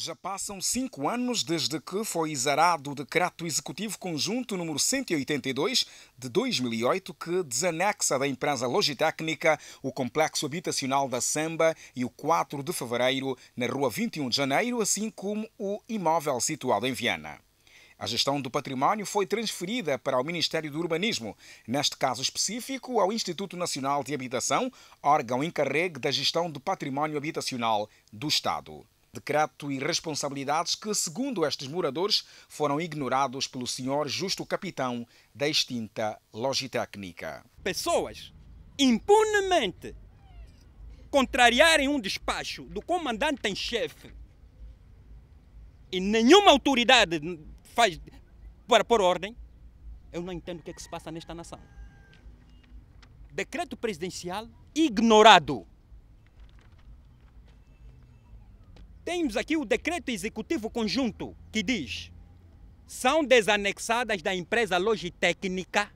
Já passam cinco anos desde que foi exarado o Decreto Executivo Conjunto número 182 de 2008, que desanexa da empresa Logitécnica o Complexo Habitacional da Samba e o 4 de Fevereiro, na Rua 21 de Janeiro, assim como o imóvel situado em Viana. A gestão do património foi transferida para o Ministério do Urbanismo, neste caso específico ao Instituto Nacional de Habitação, órgão encarregue da gestão do património habitacional do Estado decreto e responsabilidades que, segundo estes moradores, foram ignorados pelo senhor Justo Capitão da extinta Logitécnica. Pessoas impunemente contrariarem um despacho do comandante em chefe e nenhuma autoridade faz para pôr ordem, eu não entendo o que é que se passa nesta nação. Decreto presidencial ignorado. Temos aqui o decreto executivo conjunto que diz: são desanexadas da empresa Logitécnica,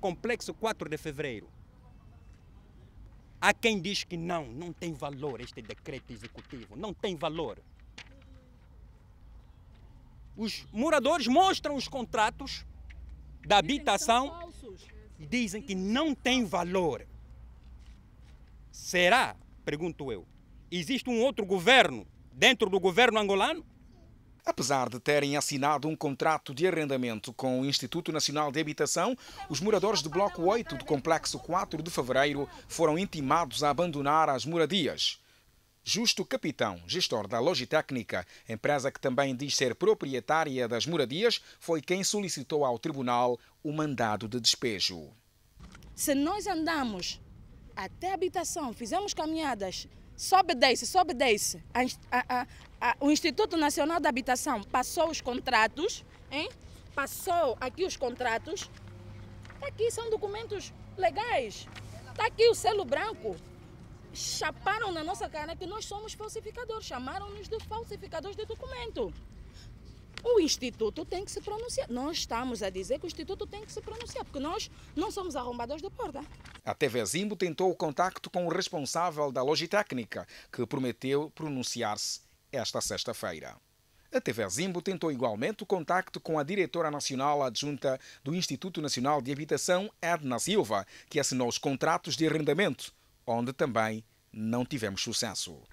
complexo 4 de fevereiro. Há quem diz que não, não tem valor este decreto executivo, não tem valor. Os moradores mostram os contratos da habitação e dizem que não tem valor. Será, pergunto eu, Existe um outro governo dentro do governo angolano? Apesar de terem assinado um contrato de arrendamento com o Instituto Nacional de Habitação, os moradores do Bloco 8 do Complexo 4 de Fevereiro foram intimados a abandonar as moradias. Justo Capitão, gestor da Logitécnica, empresa que também diz ser proprietária das moradias, foi quem solicitou ao tribunal o mandado de despejo. Se nós andamos até a habitação, fizemos caminhadas sobe e desce, sobe e desce. A, a, a, o Instituto Nacional da Habitação passou os contratos, hein? passou aqui os contratos. Tá aqui, são documentos legais. Está aqui o selo branco. Chaparam na nossa cara que nós somos falsificadores, chamaram-nos de falsificadores de documento o Instituto tem que se pronunciar. Nós estamos a dizer que o Instituto tem que se pronunciar, porque nós não somos arrombados de porta. A TV Zimbo tentou o contacto com o responsável da loja técnica, que prometeu pronunciar-se esta sexta-feira. A TV Zimbo tentou igualmente o contacto com a diretora nacional adjunta do Instituto Nacional de Habitação, Edna Silva, que assinou os contratos de arrendamento, onde também não tivemos sucesso.